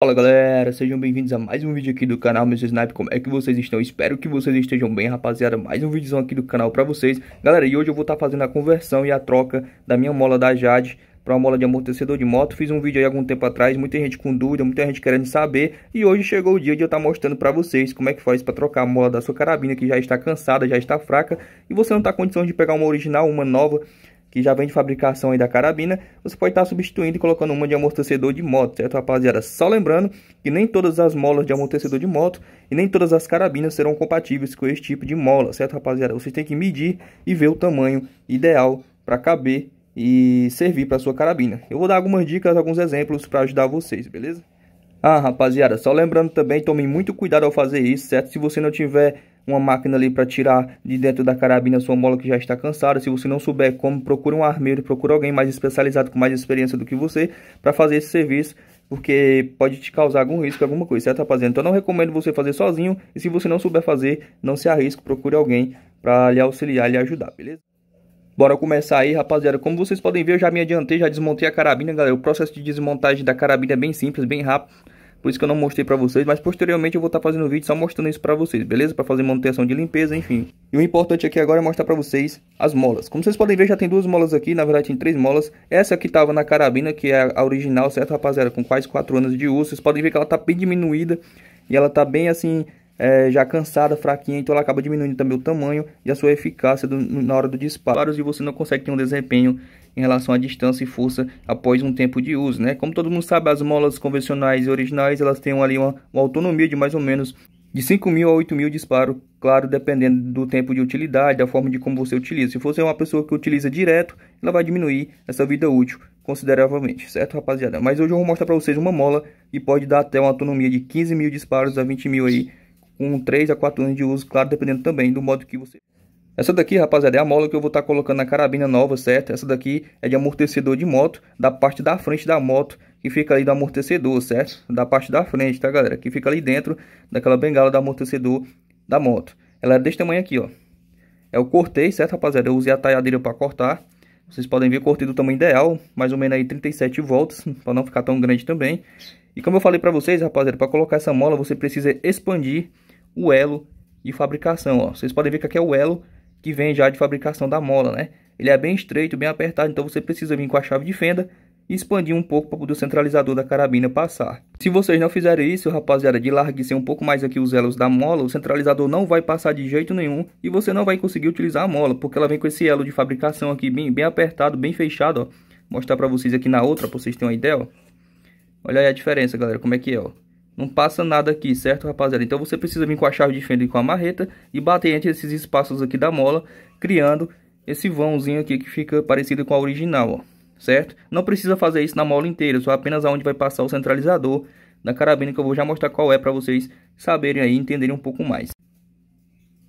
Fala galera, sejam bem-vindos a mais um vídeo aqui do canal Meu é Snipe, como é que vocês estão? Espero que vocês estejam bem rapaziada, mais um vídeo aqui do canal pra vocês Galera, e hoje eu vou estar tá fazendo a conversão e a troca da minha mola da Jade para uma mola de amortecedor de moto. Fiz um vídeo aí algum tempo atrás, muita gente com dúvida, muita gente querendo saber. E hoje chegou o dia de eu estar tá mostrando para vocês como é que faz para trocar a mola da sua carabina que já está cansada, já está fraca e você não está condição de pegar uma original, uma nova que já vem de fabricação aí da carabina, você pode estar tá substituindo e colocando uma de amortecedor de moto, certo rapaziada? Só lembrando que nem todas as molas de amortecedor de moto e nem todas as carabinas serão compatíveis com esse tipo de mola, certo rapaziada? Você tem que medir e ver o tamanho ideal para caber e servir para sua carabina. Eu vou dar algumas dicas, alguns exemplos para ajudar vocês, beleza? Ah, rapaziada, só lembrando também, tome muito cuidado ao fazer isso, certo? Se você não tiver uma máquina ali para tirar de dentro da carabina sua mola que já está cansada. Se você não souber como, procura um armeiro, procura alguém mais especializado, com mais experiência do que você, para fazer esse serviço, porque pode te causar algum risco, alguma coisa, certo, rapaziada? Então, não recomendo você fazer sozinho, e se você não souber fazer, não se arrisque, procure alguém para lhe auxiliar, lhe ajudar, beleza? Bora começar aí, rapaziada. Como vocês podem ver, eu já me adiantei, já desmontei a carabina, galera. O processo de desmontagem da carabina é bem simples, bem rápido. Por isso que eu não mostrei pra vocês, mas posteriormente eu vou estar tá fazendo vídeo só mostrando isso pra vocês, beleza? Pra fazer manutenção de limpeza, enfim. E o importante aqui agora é mostrar pra vocês as molas. Como vocês podem ver, já tem duas molas aqui, na verdade tem três molas. Essa que tava na carabina, que é a original, certo rapaziada? Com quase quatro anos de uso. Vocês podem ver que ela tá bem diminuída e ela tá bem assim é, já cansada, fraquinha, então ela acaba diminuindo também o tamanho e a sua eficácia do, na hora do disparo e você não consegue ter um desempenho em relação à distância e força após um tempo de uso, né? Como todo mundo sabe, as molas convencionais e originais, elas têm ali uma, uma autonomia de mais ou menos de 5 mil a 8 mil disparos, claro, dependendo do tempo de utilidade, da forma de como você utiliza. Se você é uma pessoa que utiliza direto, ela vai diminuir essa vida útil consideravelmente, certo, rapaziada? Mas hoje eu vou mostrar para vocês uma mola que pode dar até uma autonomia de 15 mil disparos a 20 mil aí, com 3 a 4 anos de uso, claro, dependendo também do modo que você... Essa daqui, rapaziada, é a mola que eu vou estar tá colocando na carabina nova, certo? Essa daqui é de amortecedor de moto, da parte da frente da moto, que fica ali do amortecedor, certo? Da parte da frente, tá, galera? Que fica ali dentro daquela bengala do amortecedor da moto. Ela é desse tamanho aqui, ó. Eu é cortei, certo, rapaziada? Eu usei a talhadeira para cortar. Vocês podem ver, cortei do tamanho ideal, mais ou menos aí 37 volts para não ficar tão grande também. E como eu falei para vocês, rapaziada, para colocar essa mola, você precisa expandir o elo de fabricação. Ó. Vocês podem ver que aqui é o elo que vem já de fabricação da mola, né? Ele é bem estreito, bem apertado, então você precisa vir com a chave de fenda e expandir um pouco para poder o centralizador da carabina passar. Se vocês não fizerem isso, rapaziada, de larguecer um pouco mais aqui os elos da mola, o centralizador não vai passar de jeito nenhum e você não vai conseguir utilizar a mola, porque ela vem com esse elo de fabricação aqui bem, bem apertado, bem fechado, ó. Vou mostrar para vocês aqui na outra, para vocês terem uma ideia, ó. Olha aí a diferença, galera, como é que é, ó. Não passa nada aqui, certo, rapaziada? Então você precisa vir com a chave de fenda e com a marreta e bater entre esses espaços aqui da mola, criando esse vãozinho aqui que fica parecido com a original, ó, certo? Não precisa fazer isso na mola inteira, só apenas aonde vai passar o centralizador da carabina que eu vou já mostrar qual é para vocês saberem aí, entenderem um pouco mais.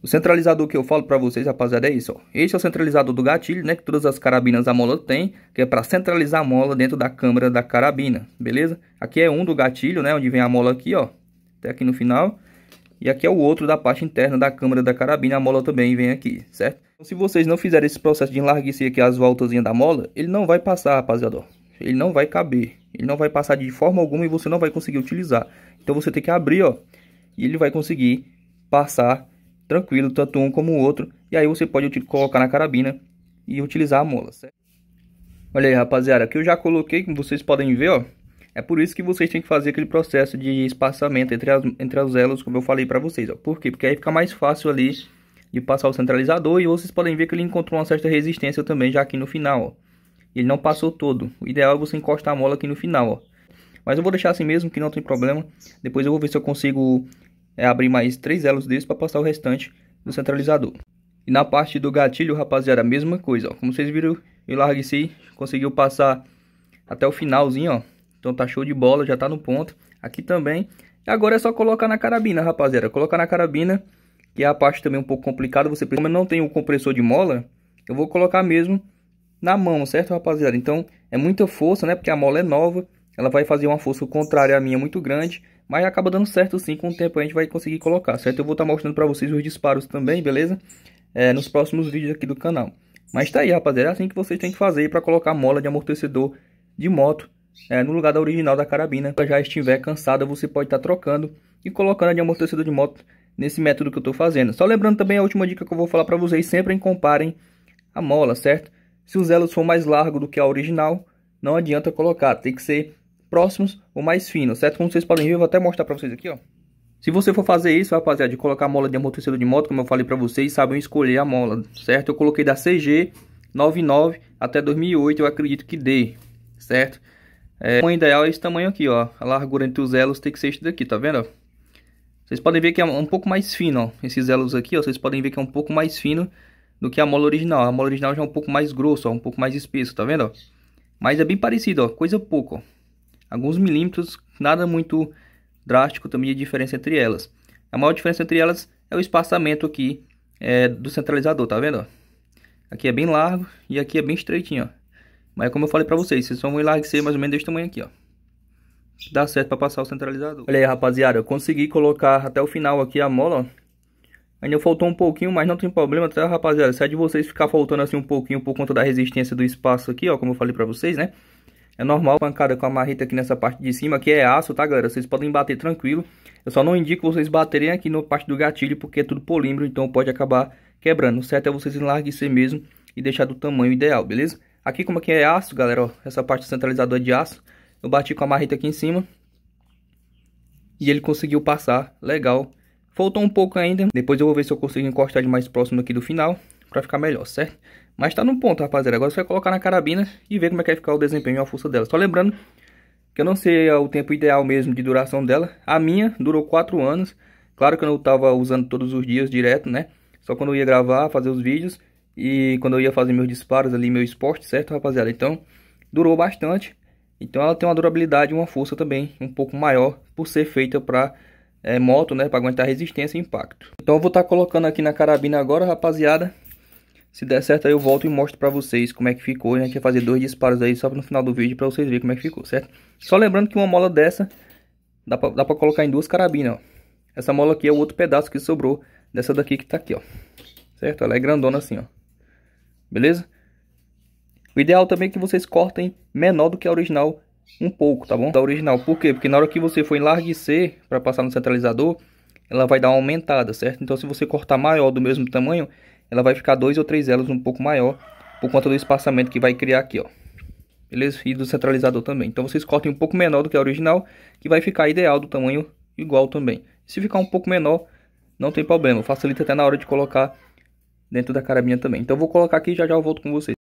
O centralizador que eu falo para vocês, rapaziada, é isso, ó. Este é o centralizador do gatilho, né? Que todas as carabinas a mola tem, que é para centralizar a mola dentro da câmara da carabina, beleza? Aqui é um do gatilho, né? Onde vem a mola aqui, ó. Até aqui no final. E aqui é o outro da parte interna da câmara da carabina, a mola também vem aqui, certo? Então, se vocês não fizerem esse processo de enlarguecer aqui as voltas da mola, ele não vai passar, rapaziada, ó. Ele não vai caber, ele não vai passar de forma alguma e você não vai conseguir utilizar. Então, você tem que abrir, ó, e ele vai conseguir passar tranquilo, tanto um como o outro. E aí você pode colocar na carabina e utilizar a mola, certo? Olha aí, rapaziada, aqui eu já coloquei, como vocês podem ver, ó. É por isso que vocês têm que fazer aquele processo de espaçamento entre, as, entre as elos, como eu falei para vocês, ó. Por quê? Porque aí fica mais fácil ali de passar o centralizador e vocês podem ver que ele encontrou uma certa resistência também já aqui no final, ó. Ele não passou todo. O ideal é você encostar a mola aqui no final, ó. Mas eu vou deixar assim mesmo, que não tem problema. Depois eu vou ver se eu consigo é abrir mais três elos desse para passar o restante do centralizador. E na parte do gatilho, rapaziada, a mesma coisa, ó. Como vocês viram, eu larguei, conseguiu passar até o finalzinho, ó. Então tá show de bola, já tá no ponto. Aqui também. E agora é só colocar na carabina, rapaziada. Colocar na carabina, que é a parte também um pouco complicada. Você, como eu não tenho o compressor de mola, eu vou colocar mesmo na mão, certo, rapaziada? Então é muita força, né? Porque a mola é nova. Ela vai fazer uma força contrária à minha muito grande. Mas acaba dando certo sim, com o tempo a gente vai conseguir colocar, certo? Eu vou estar tá mostrando para vocês os disparos também, beleza? É, nos próximos vídeos aqui do canal. Mas tá aí, rapaziada, é assim que vocês têm que fazer para colocar a mola de amortecedor de moto é, no lugar da original da carabina. Quando já estiver cansada, você pode estar tá trocando e colocando a de amortecedor de moto nesse método que eu estou fazendo. Só lembrando também a última dica que eu vou falar para vocês, sempre comparem a mola, certo? Se os elos for mais largo do que a original, não adianta colocar, tem que ser próximos ou mais finos, certo? Como vocês podem ver, eu vou até mostrar para vocês aqui, ó. Se você for fazer isso, rapaziada, de colocar a mola de amortecedor de moto, como eu falei para vocês, sabem escolher a mola, certo? Eu coloquei da CG 99 até 2008, eu acredito que dê, certo? É, o ideal é esse tamanho aqui, ó. A largura entre os elos tem que ser este daqui, tá vendo? Vocês podem ver que é um pouco mais fino, ó. Esses elos aqui, ó, vocês podem ver que é um pouco mais fino do que a mola original. A mola original já é um pouco mais grosso, ó, um pouco mais espesso, tá vendo? Mas é bem parecido, ó, coisa pouco, ó alguns milímetros, nada muito drástico também de diferença entre elas. A maior diferença entre elas é o espaçamento aqui é, do centralizador, tá vendo? Aqui é bem largo e aqui é bem estreitinho, ó. Mas como eu falei pra vocês, vocês vão enlarguecer mais ou menos desse tamanho aqui, ó. Dá certo pra passar o centralizador. Olha aí, rapaziada, eu consegui colocar até o final aqui a mola, ó. Ainda faltou um pouquinho, mas não tem problema, tá, rapaziada? Se é de vocês ficar faltando assim um pouquinho por conta da resistência do espaço aqui, ó, como eu falei pra vocês, né? É normal pancada com a marreta aqui nessa parte de cima, que é aço, tá galera? Vocês podem bater tranquilo. Eu só não indico vocês baterem aqui na parte do gatilho, porque é tudo polímero, então pode acabar quebrando. O certo é vocês enlarguecer mesmo e deixar do tamanho ideal, beleza? Aqui como aqui é aço, galera, ó, essa parte centralizadora de aço, eu bati com a marreta aqui em cima. E ele conseguiu passar, legal. Faltou um pouco ainda, depois eu vou ver se eu consigo encostar de mais próximo aqui do final, para ficar melhor, certo? Mas tá num ponto, rapaziada. Agora você vai colocar na carabina e ver como é que vai ficar o desempenho e a força dela. Só lembrando que eu não sei o tempo ideal mesmo de duração dela. A minha durou 4 anos. Claro que eu não estava usando todos os dias direto, né? Só quando eu ia gravar, fazer os vídeos. E quando eu ia fazer meus disparos ali, meu esporte, certo, rapaziada? Então, durou bastante. Então ela tem uma durabilidade e uma força também um pouco maior por ser feita para é, eh, moto, né? Para aguentar resistência e impacto. Então eu vou estar tá colocando aqui na carabina agora, rapaziada. Se der certo aí eu volto e mostro pra vocês como é que ficou. Né? A gente vai fazer dois disparos aí só no final do vídeo pra vocês verem como é que ficou, certo? Só lembrando que uma mola dessa dá pra, dá pra colocar em duas carabinas, ó. Essa mola aqui é o outro pedaço que sobrou dessa daqui que tá aqui, ó. Certo? Ela é grandona assim, ó. Beleza? O ideal também é que vocês cortem menor do que a original um pouco, tá bom? Da original. Por quê? Porque na hora que você for enlarguecer para passar no centralizador, ela vai dar uma aumentada, certo? Então se você cortar maior do mesmo tamanho, ela vai ficar dois ou três elos um pouco maior por conta do espaçamento que vai criar aqui, ó. Beleza? E do centralizador também. Então vocês cortem um pouco menor do que a original, que vai ficar ideal do tamanho igual também. Se ficar um pouco menor, não tem problema, facilita até na hora de colocar dentro da carabina também. Então vou colocar aqui e já já eu volto com vocês.